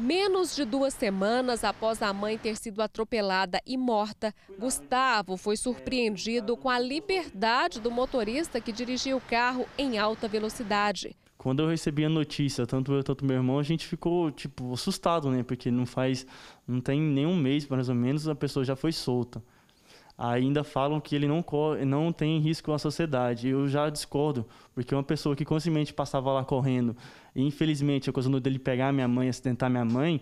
Menos de duas semanas após a mãe ter sido atropelada e morta, Gustavo foi surpreendido com a liberdade do motorista que dirigia o carro em alta velocidade. Quando eu recebi a notícia, tanto eu quanto meu irmão, a gente ficou tipo assustado, né? Porque não faz, não tem nenhum mês mais ou menos, a pessoa já foi solta ainda falam que ele não, não tem risco à sociedade. Eu já discordo, porque uma pessoa que conscientemente passava lá correndo, e infelizmente acusando dele pegar minha mãe, acidentar minha mãe,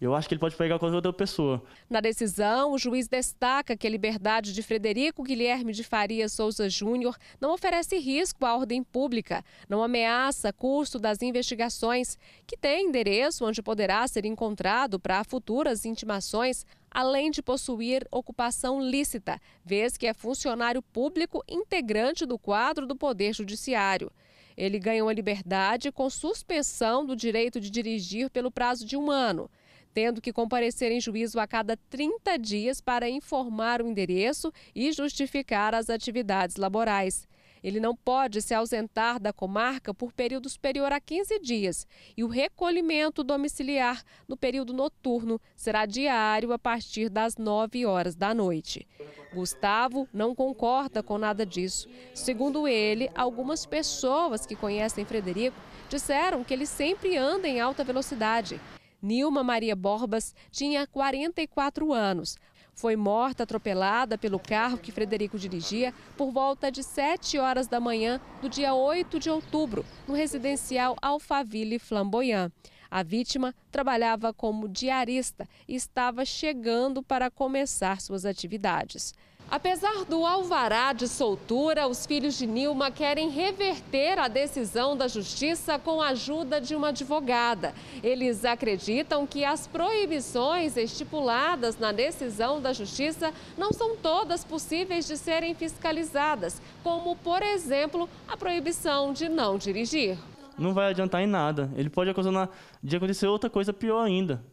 eu acho que ele pode pegar qualquer outra pessoa. Na decisão, o juiz destaca que a liberdade de Frederico Guilherme de Faria Souza Júnior não oferece risco à ordem pública, não ameaça custo das investigações, que tem endereço onde poderá ser encontrado para futuras intimações, além de possuir ocupação lícita, vez que é funcionário público integrante do quadro do Poder Judiciário. Ele ganhou a liberdade com suspensão do direito de dirigir pelo prazo de um ano tendo que comparecer em juízo a cada 30 dias para informar o endereço e justificar as atividades laborais. Ele não pode se ausentar da comarca por período superior a 15 dias e o recolhimento domiciliar no período noturno será diário a partir das 9 horas da noite. Gustavo não concorda com nada disso. Segundo ele, algumas pessoas que conhecem Frederico disseram que ele sempre anda em alta velocidade. Nilma Maria Borbas tinha 44 anos. Foi morta atropelada pelo carro que Frederico dirigia por volta de 7 horas da manhã do dia 8 de outubro, no residencial Alfaville Flamboyant. A vítima trabalhava como diarista e estava chegando para começar suas atividades. Apesar do alvará de soltura, os filhos de Nilma querem reverter a decisão da justiça com a ajuda de uma advogada. Eles acreditam que as proibições estipuladas na decisão da justiça não são todas possíveis de serem fiscalizadas, como, por exemplo, a proibição de não dirigir não vai adiantar em nada. Ele pode ocasionar de acontecer outra coisa pior ainda.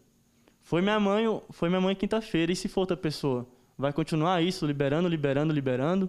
Foi minha mãe, foi minha mãe quinta-feira, e se for outra pessoa? Vai continuar isso, liberando, liberando, liberando?